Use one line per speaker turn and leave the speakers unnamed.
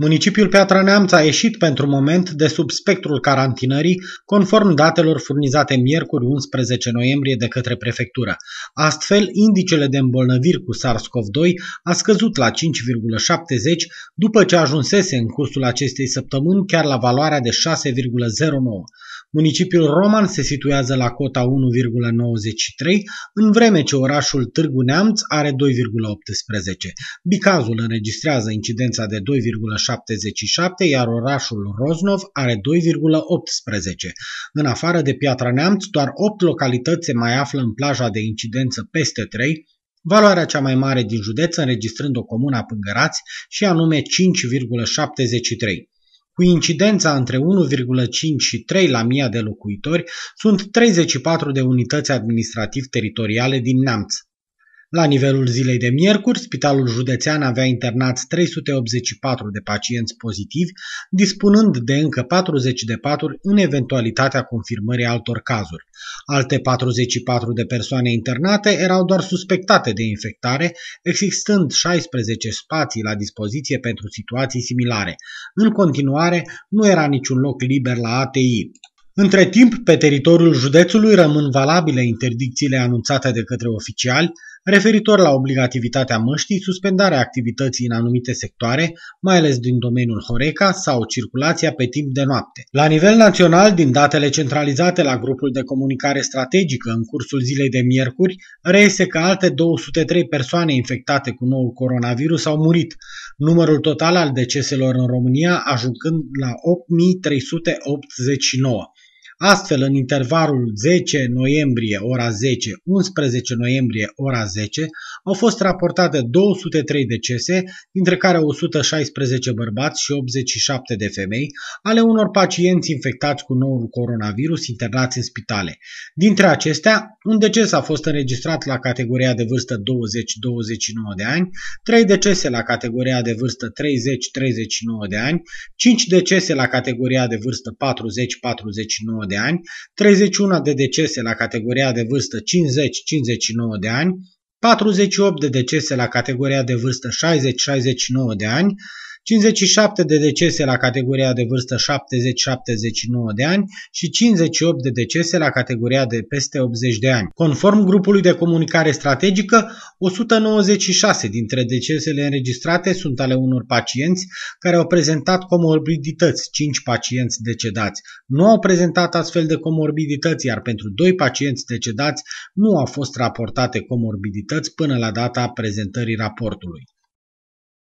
Municipiul Piatra Neamț a ieșit pentru moment de sub spectrul carantinării, conform datelor furnizate miercuri 11 noiembrie de către prefectură. Astfel, indicele de îmbolnăviri cu SARS-CoV-2 a scăzut la 5,70 după ce ajunsese în cursul acestei săptămâni chiar la valoarea de 6,09. Municipiul Roman se situează la cota 1,93, în vreme ce orașul Târgu Neamț are 2,18. Bicazul înregistrează incidența de 2,77, iar orașul Roznov are 2,18. În afară de Piatra Neamț, doar 8 localități se mai află în plaja de incidență peste 3, valoarea cea mai mare din județ înregistrând o comună a Pângărați și anume 5,73 cu incidența între 1,5 și 3 la mia de locuitori, sunt 34 de unități administrativ-teritoriale din Neamț. La nivelul zilei de miercuri, Spitalul Județean avea internați 384 de pacienți pozitivi, dispunând de încă 40 de paturi în eventualitatea confirmării altor cazuri. Alte 44 de persoane internate erau doar suspectate de infectare, existând 16 spații la dispoziție pentru situații similare. În continuare, nu era niciun loc liber la ATI. Între timp, pe teritoriul județului rămân valabile interdicțiile anunțate de către oficiali, referitor la obligativitatea măștii, suspendarea activității în anumite sectoare, mai ales din domeniul Horeca sau circulația pe timp de noapte. La nivel național, din datele centralizate la grupul de comunicare strategică în cursul zilei de miercuri, reiese că alte 203 persoane infectate cu noul coronavirus au murit, numărul total al deceselor în România ajungând la 8389. Astfel, în intervalul 10 noiembrie ora 10, 11 noiembrie ora 10, au fost raportate 203 decese, dintre care 116 bărbați și 87 de femei, ale unor pacienți infectați cu noul coronavirus internați în spitale. Dintre acestea, un deces a fost înregistrat la categoria de vârstă 20-29 de ani, 3 decese la categoria de vârstă 30-39 de ani, 5 decese la categoria de vârstă 40-49 de ani, 31 de decese la categoria de vârstă 50-59 de ani, 48 de decese la categoria de vârstă 60-69 de ani, 57 de decese la categoria de vârstă 70-79 de ani și 58 de decese la categoria de peste 80 de ani. Conform grupului de comunicare strategică, 196 dintre decesele înregistrate sunt ale unor pacienți care au prezentat comorbidități, 5 pacienți decedați. Nu au prezentat astfel de comorbidități, iar pentru 2 pacienți decedați nu au fost raportate comorbidități până la data prezentării raportului.